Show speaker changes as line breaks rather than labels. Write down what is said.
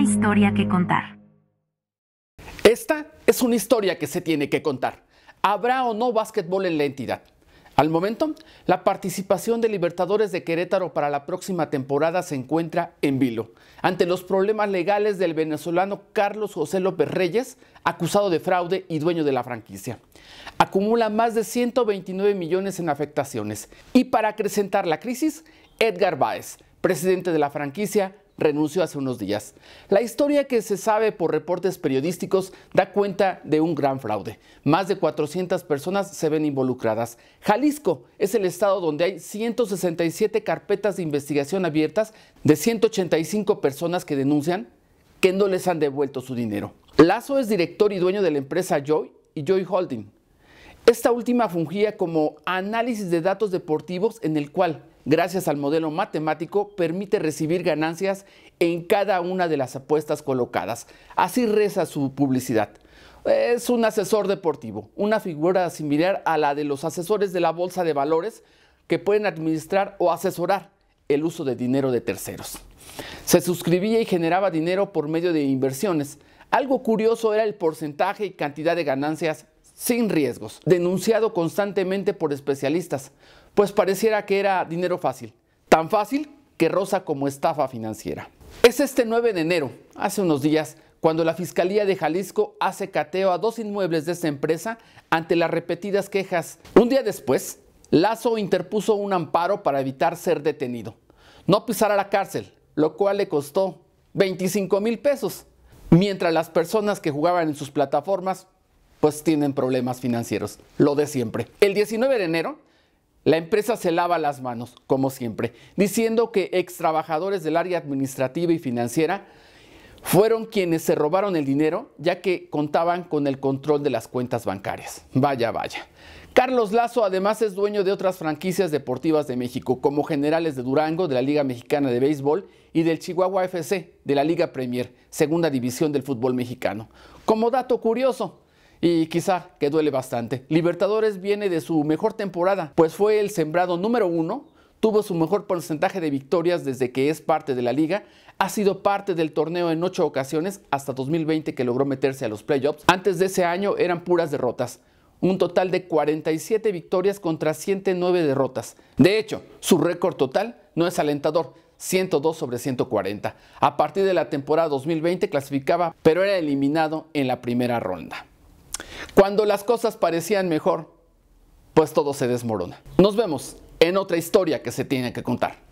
historia que contar. Esta es una historia que se tiene que contar. ¿Habrá o no básquetbol en la entidad? Al momento, la participación de Libertadores de Querétaro para la próxima temporada se encuentra en vilo, ante los problemas legales del venezolano Carlos José López Reyes, acusado de fraude y dueño de la franquicia. Acumula más de 129 millones en afectaciones. Y para acrecentar la crisis, Edgar Báez, presidente de la franquicia, renunció hace unos días. La historia que se sabe por reportes periodísticos da cuenta de un gran fraude. Más de 400 personas se ven involucradas. Jalisco es el estado donde hay 167 carpetas de investigación abiertas de 185 personas que denuncian que no les han devuelto su dinero. Lazo es director y dueño de la empresa Joy y Joy Holding esta última fungía como análisis de datos deportivos en el cual, gracias al modelo matemático, permite recibir ganancias en cada una de las apuestas colocadas. Así reza su publicidad. Es un asesor deportivo, una figura similar a la de los asesores de la Bolsa de Valores que pueden administrar o asesorar el uso de dinero de terceros. Se suscribía y generaba dinero por medio de inversiones. Algo curioso era el porcentaje y cantidad de ganancias sin riesgos, denunciado constantemente por especialistas, pues pareciera que era dinero fácil, tan fácil que rosa como estafa financiera. Es este 9 de enero, hace unos días, cuando la Fiscalía de Jalisco hace cateo a dos inmuebles de esta empresa ante las repetidas quejas. Un día después, Lazo interpuso un amparo para evitar ser detenido. No pisara la cárcel, lo cual le costó 25 mil pesos, mientras las personas que jugaban en sus plataformas pues tienen problemas financieros, lo de siempre. El 19 de enero, la empresa se lava las manos, como siempre, diciendo que ex trabajadores del área administrativa y financiera fueron quienes se robaron el dinero, ya que contaban con el control de las cuentas bancarias. Vaya, vaya. Carlos Lazo además es dueño de otras franquicias deportivas de México, como Generales de Durango, de la Liga Mexicana de Béisbol, y del Chihuahua FC, de la Liga Premier, segunda división del fútbol mexicano. Como dato curioso, y quizá que duele bastante. Libertadores viene de su mejor temporada, pues fue el sembrado número uno, tuvo su mejor porcentaje de victorias desde que es parte de la liga, ha sido parte del torneo en ocho ocasiones hasta 2020 que logró meterse a los playoffs. Antes de ese año eran puras derrotas. Un total de 47 victorias contra 109 derrotas. De hecho, su récord total no es alentador, 102 sobre 140. A partir de la temporada 2020 clasificaba, pero era eliminado en la primera ronda. Cuando las cosas parecían mejor, pues todo se desmorona. Nos vemos en otra historia que se tiene que contar.